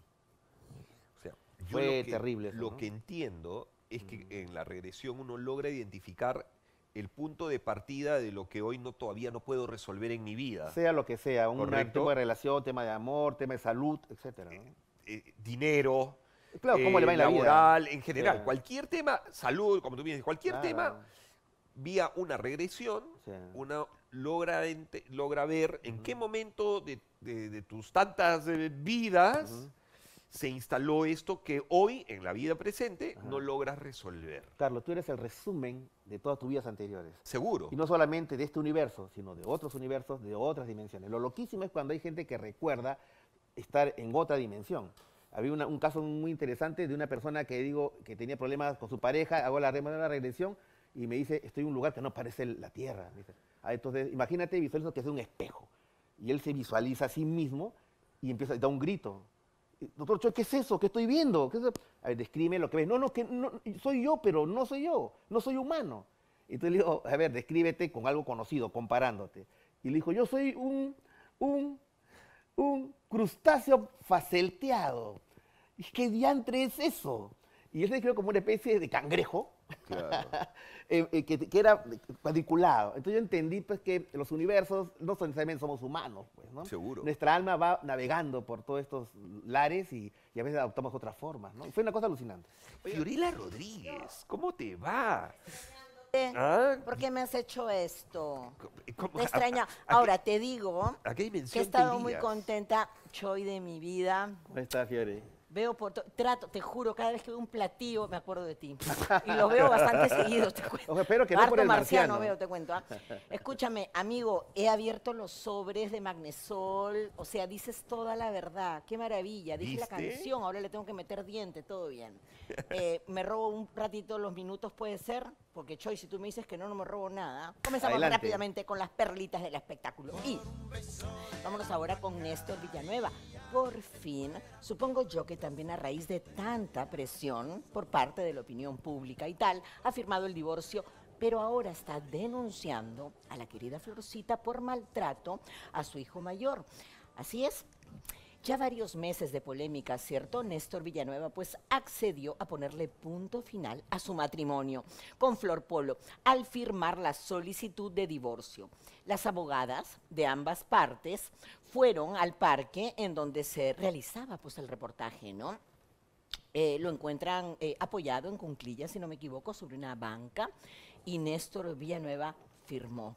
O sea, fue terrible. lo que entiendo es que mm. en la regresión uno logra identificar el punto de partida de lo que hoy no, todavía no puedo resolver en mi vida. Sea lo que sea, un tema de relación, tema de amor, tema de salud, etc. Eh, eh, dinero, claro, cómo le va en eh, la en general, cualquier tema, salud, como tú dices, cualquier tema, vía una regresión, logra, ver en qué momento de, tus tantas eh, vidas se instaló esto que hoy en la vida presente no logras resolver. Carlos, tú eres el resumen de todas tus vidas anteriores. Seguro. Y no solamente de este universo, sino de otros universos, de otras dimensiones. Lo loquísimo es cuando hay gente que recuerda estar en otra dimensión había un caso muy interesante de una persona que digo que tenía problemas con su pareja, hago la, la regresión y me dice, estoy en un lugar que no parece la Tierra. Ah, entonces, imagínate, visualizando que es un espejo. Y él se visualiza a sí mismo y empieza, a dar un grito. Doctor ¿qué es eso? ¿Qué estoy viendo? ¿Qué a describe lo que ves. No, no, que soy yo, pero no soy yo, no soy humano. Entonces le digo, a ver, descríbete con algo conocido, comparándote. Y le dijo, yo soy un, un, un crustáceo facelteado. ¿qué diantre es eso? Y él se como una especie de cangrejo, claro. Eh, eh, que, era cuadriculado. Entonces yo entendí pues, que los universos no solamente somos humanos. Pues, ¿no? Seguro. Nuestra alma va navegando por todos estos lares y, a veces adoptamos otras formas. ¿no? fue una cosa alucinante. Fiorila Rodríguez, ¿cómo te va? Eh, ah. ¿Por qué me has hecho esto? Me extraña. Ahora te digo que he estado muy contenta, Hoy de mi vida. ¿Cómo estás, Fiore? Veo por trato, te juro, cada vez que veo un platillo me acuerdo de ti. Y lo veo bastante seguido, te cuento. espero que no por marciano, veo, te cuento. ¿ah? Escúchame, amigo, he abierto los sobres de Magnesol, o sea, dices toda la verdad. Qué maravilla, dije la canción, ahora le tengo que meter diente, todo bien. Eh, me robo un ratito los minutos, puede ser, porque Choy, si tú me dices que no, no me robo nada. Comenzamos rápidamente con las perlitas del espectáculo. Y vámonos ahora con Néstor Villanueva por fin, supongo yo que también a raíz de tanta presión por parte de la opinión pública y tal, ha firmado el divorcio pero ahora está denunciando a la querida Florcita por maltrato a su hijo mayor. Así es, ya varios meses de polémica, ¿cierto? Néstor Villanueva pues accedió a ponerle punto final a su matrimonio con Flor Polo al firmar la solicitud de divorcio. Las abogadas de ambas partes fueron al parque en donde se realizaba pues el reportaje, ¿no? Eh, lo encuentran eh, apoyado en cunclillas, si no me equivoco, sobre una banca y Néstor Villanueva firmó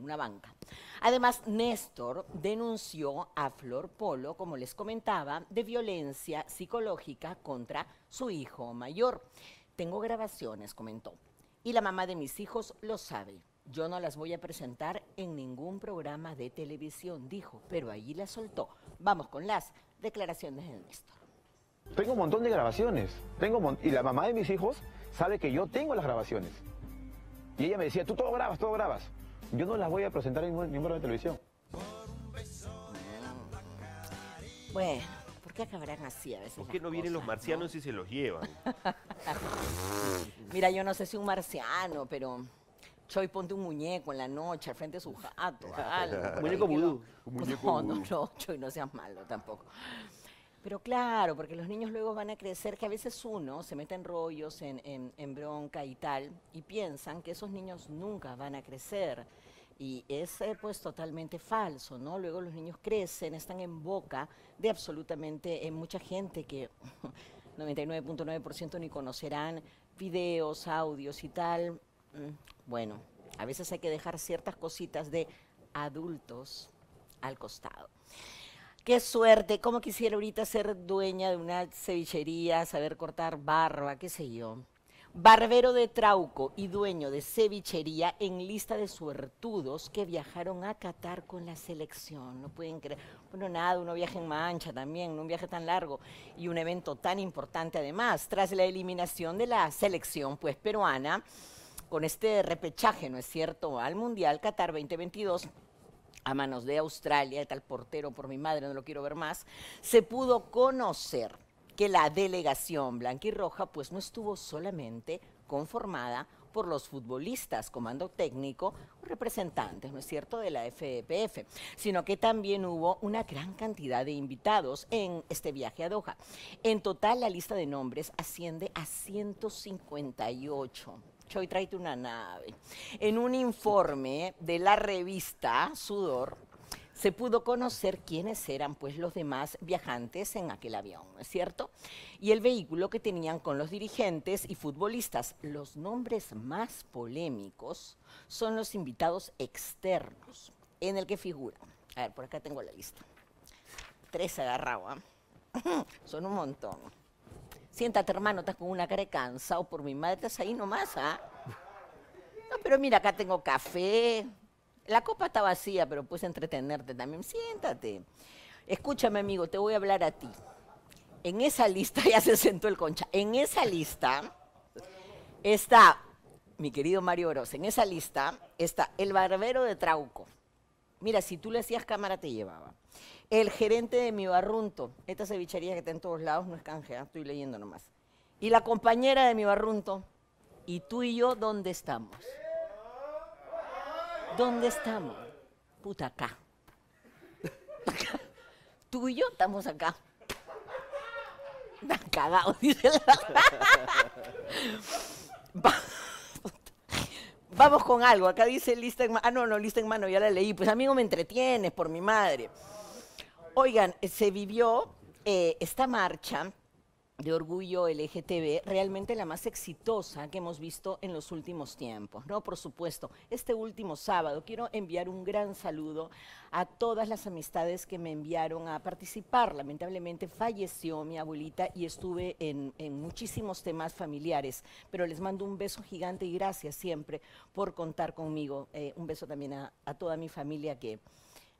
una banca. Además, Néstor denunció a Flor Polo, como les comentaba, de violencia psicológica contra su hijo mayor. Tengo grabaciones, comentó. Y la mamá de mis hijos lo sabe. Yo no las voy a presentar en ningún programa de televisión, dijo, pero allí la soltó. Vamos con las declaraciones de Néstor. Tengo un montón de grabaciones. Tengo y la mamá de mis hijos sabe que yo tengo las grabaciones. Y ella me decía, tú todo grabas, todo grabas yo no las voy a presentar en ningún número de televisión. Bueno, ¿por qué acabarán así a veces? ¿Por qué no vienen los marcianos y se los llevan? Mira, yo no sé si un marciano, pero Choy ponte un muñeco en la noche al frente de su jato. muñeco vudú. No, no, Choy, no seas malo tampoco. Pero claro, porque los niños luego van a crecer, que a veces uno se mete en rollos, en bronca y tal, y piensan que esos niños nunca van a crecer y es pues totalmente falso, ¿no? Luego los niños crecen, están en boca de absolutamente eh, mucha gente que 99.9% ni conocerán videos, audios y tal. Mm, bueno, a veces hay que dejar ciertas cositas de adultos al costado. Qué suerte, cómo quisiera ahorita ser dueña de una cevichería, saber cortar barba, qué sé yo. Barbero de Trauco y dueño de cevichería en lista de suertudos que viajaron a Qatar con la selección. No pueden creer. Bueno, nada, uno viaje en mancha también, un viaje tan largo y un evento tan importante además. Tras la eliminación de la selección pues peruana, con este repechaje, ¿no es cierto?, al Mundial Qatar 2022 a manos de Australia, tal portero por mi madre, no lo quiero ver más, se pudo conocer que la delegación blanca roja, pues no estuvo solamente conformada por los futbolistas, comando técnico, representantes, ¿no es cierto?, de la FEPF, sino que también hubo una gran cantidad de invitados en este viaje a Doha. En total, la lista de nombres asciende a 158. Choy, tráete una nave. En un informe de la revista Sudor, se pudo conocer quiénes eran pues los demás viajantes en aquel avión, ¿no es cierto? Y el vehículo que tenían con los dirigentes y futbolistas. Los nombres más polémicos son los invitados externos, en el que figuran. A ver, por acá tengo la lista. Tres agarraba. son un montón. Siéntate, hermano, estás con una cara de cansado por mi madre, estás ahí nomás, ¿ah? No, pero mira, acá tengo café, la copa está vacía, pero puedes entretenerte también. Siéntate. Escúchame, amigo, te voy a hablar a ti. En esa lista, ya se sentó el concha, en esa lista está, mi querido Mario Oroz, en esa lista está el barbero de Trauco. Mira, si tú le hacías cámara, te llevaba. El gerente de mi barrunto, esta cevichería que está en todos lados, no es canje, ¿ah? estoy leyendo nomás. Y la compañera de mi barrunto, y tú y yo, ¿dónde estamos? ¿Dónde estamos? Puta, acá. Tú y yo estamos acá. Cagado, dice la... Vamos con algo. Acá dice lista en mano. Ah, no, no, lista en mano, ya la leí. Pues amigo, me entretienes por mi madre. Oigan, eh, se vivió eh, esta marcha de orgullo LGTB, realmente la más exitosa que hemos visto en los últimos tiempos, ¿no? Por supuesto, este último sábado quiero enviar un gran saludo a todas las amistades que me enviaron a participar. Lamentablemente falleció mi abuelita y estuve en, muchísimos temas familiares, pero les mando un beso gigante y gracias siempre por contar conmigo. Eh, un beso también a toda mi familia que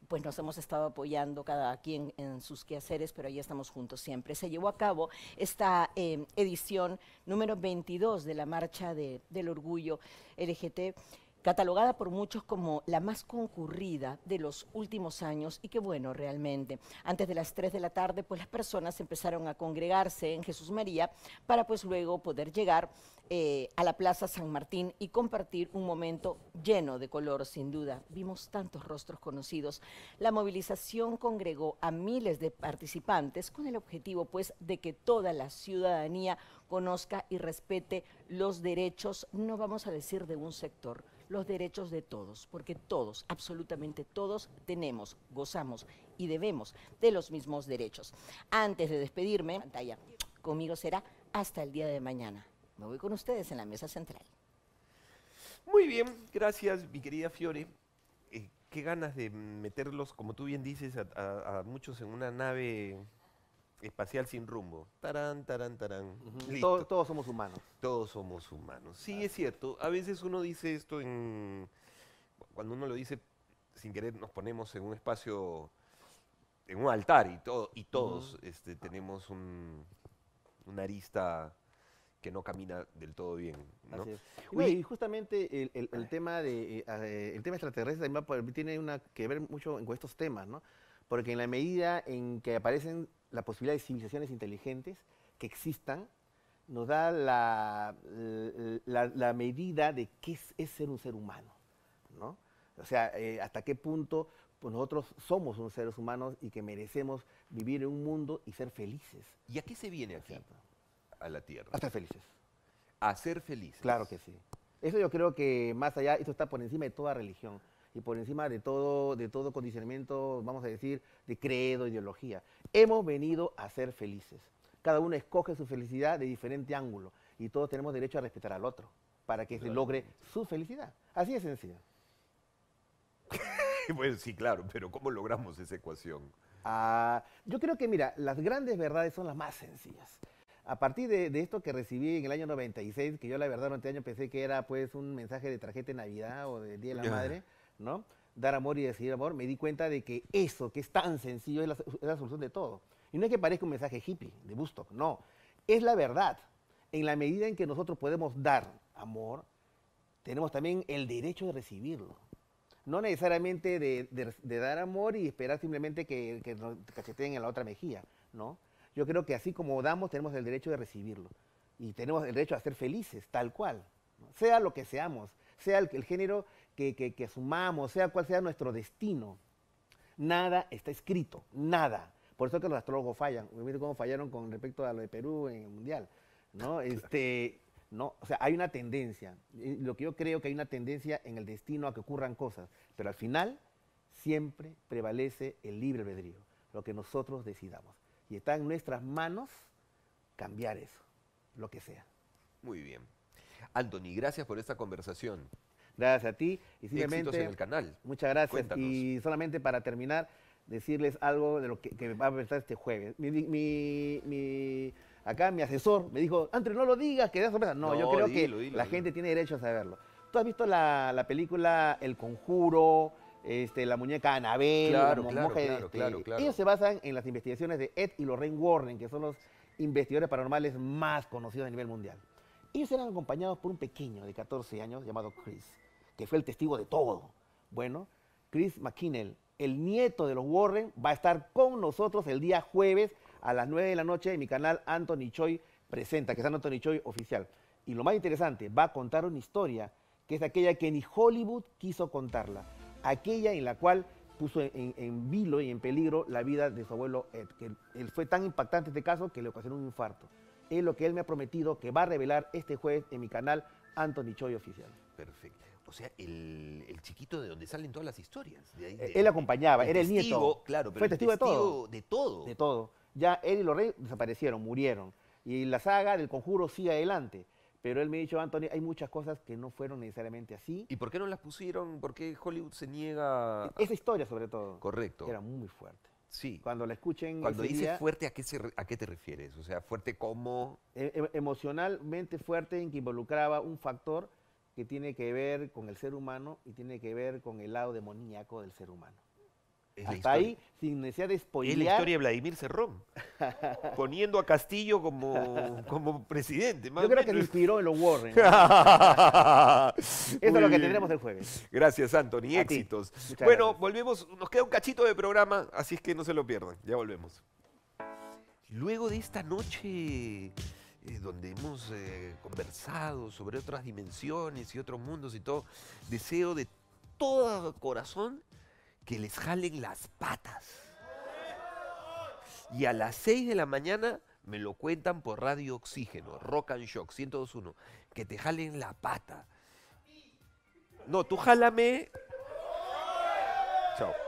pues nos hemos estado apoyando cada quien en sus quehaceres, pero ahí estamos juntos siempre. Se llevó a cabo esta em, edición número 22 de la Marcha del Orgullo LGT catalogada por muchos como la más concurrida de los últimos años y que bueno, realmente. Antes de las 3 de la tarde, pues las personas empezaron a congregarse en Jesús María para pues luego poder llegar eh, a la Plaza San Martín y compartir un momento lleno de color, sin duda. Vimos tantos rostros conocidos. La movilización congregó a miles de participantes con el objetivo, pues, de que toda la ciudadanía conozca y respete los derechos, no vamos a decir de un sector, los derechos de todos, porque todos, absolutamente todos, tenemos, gozamos y debemos de los mismos derechos. Antes de despedirme, pantalla, conmigo será hasta el día de mañana. Me voy con ustedes en la mesa central. Muy bien, gracias mi querida Fiore. Eh, qué ganas de meterlos, como tú bien dices, a, muchos en una nave espacial sin rumbo. Tarán, tarán, tarán. todos, somos humanos. Todos somos humanos. Sí, es cierto. A veces uno dice esto en... Cuando uno lo dice sin querer, nos ponemos en un espacio, en un altar y, y todos este, tenemos una arista que no camina del todo bien. ¿no? y justamente el, tema de, eh, eh, el tema extraterrestre también tiene una, que ver mucho con estos temas, ¿no? porque en la medida en que aparecen las posibilidades de civilizaciones inteligentes que existan, nos da la, la, medida de qué es, ser un ser humano, ¿no? O sea, eh, hasta qué punto pues, nosotros somos unos seres humanos y que merecemos vivir en un mundo y ser felices. ¿Y a qué se viene cierto? a la tierra. A ser felices. A ser felices. Claro que sí. Eso yo creo que más allá, esto está por encima de toda religión y por encima de todo, de todo condicionamiento, vamos a decir, de credo, ideología. Hemos venido a ser felices. Cada uno escoge su felicidad de diferente ángulo y todos tenemos derecho a respetar al otro para que se logre su felicidad. Así es sencillo. bueno, sí, claro, pero ¿cómo logramos esa ecuación? Ah, yo creo que, mira, las grandes verdades son las más sencillas. A partir de, esto que recibí en el año 96, que yo la verdad durante año pensé que era pues un mensaje de tarjeta de Navidad o de Día de la Madre, ¿no? Dar amor y decir amor, me di cuenta de que eso, que es tan sencillo, es la, solución de todo. Y no es que parezca un mensaje hippie de busto, no. Es la verdad. En la medida en que nosotros podemos dar amor, tenemos también el derecho de recibirlo. No necesariamente de, dar amor y esperar simplemente que, que nos cacheteen en la otra mejilla, ¿no? Yo creo que así como damos, tenemos el derecho de recibirlo. Y tenemos el derecho a ser felices, tal cual. Sea lo que seamos, sea el, género que, sumamos, asumamos, sea cual sea nuestro destino. Nada está escrito, nada. Por eso es que los astrólogos fallan. Miren cómo fallaron con respecto a lo de Perú en el Mundial. ¿no? Este, o sea, hay una tendencia. Lo que yo creo que hay una tendencia en el destino a que ocurran cosas, pero al final siempre prevalece el libre albedrío, lo que nosotros decidamos. Y está en nuestras manos cambiar eso, lo que sea. Muy bien. Anthony, gracias por esta conversación. Gracias a ti. Y simplemente, en el canal. Muchas gracias. Y solamente para terminar, decirles algo de lo que, me va a presentar este jueves. Mi, acá mi asesor me dijo, Andrés, no lo digas, que da sorpresa. No, yo creo que la gente tiene derecho a saberlo. ¿Tú has visto la, la película El Conjuro? Este, la muñeca Anabel, la este, claro, claro, Ellos se basan en las investigaciones de Ed y Lorraine Warren, que son los investigadores paranormales más conocidos a nivel mundial. Ellos eran acompañados por un pequeño de 14 años llamado Chris, que fue el testigo de todo. Bueno, Chris McKinnell, el nieto de los Warren, va a estar con nosotros el día jueves a las 9 de la noche en mi canal Anthony Choi Presenta, que es Anthony Choi Oficial. Y lo más interesante, va a contar una historia que es aquella que ni Hollywood quiso contarla aquella en la cual puso en, vilo y en peligro la vida de su abuelo Ed, que él fue tan impactante este caso que le ocasionó un infarto. Es lo que él me ha prometido que va a revelar este jueves en mi canal Anthony Choi Oficial. Perfecto. O sea, el, chiquito de donde salen todas las historias. Eh, él acompañaba, era el nieto. Claro, pero fue testigo, todo. De todo. De todo. Ya él y los reyes desaparecieron, murieron. Y la saga del conjuro sigue adelante. Pero él me ha dicho, Anthony, hay muchas cosas que no fueron necesariamente así. ¿Y por qué no las pusieron? ¿Por qué Hollywood se niega? A... Esa historia, sobre todo. Correcto. Era muy fuerte. Sí. Cuando la escuchen. Cuando dices fuerte, ¿a qué, ¿a qué te refieres? O sea, fuerte como. E, e, emocionalmente fuerte, en que involucraba un factor que tiene que ver con el ser humano y tiene que ver con el lado demoníaco del ser humano. Es Hasta ahí, sin necesidad de spoilear. Es la historia de Vladimir Cerrón, poniendo a Castillo como, como presidente. Yo creo que lo inspiró en los Warren. Eso es lo que tendremos el jueves. Gracias, Anthony. y éxitos. Bueno, volvemos. Nos queda un cachito de programa, así es que no se lo pierdan. Ya volvemos. Luego de esta noche eh, donde hemos eh, conversado sobre otras dimensiones y otros mundos y todo, deseo de todo corazón que les jalen las patas. Y a las 6 de la mañana me lo cuentan por Radio Oxígeno, Rock and Shock 1021, que te jalen la pata. No, tú jálame. Chao.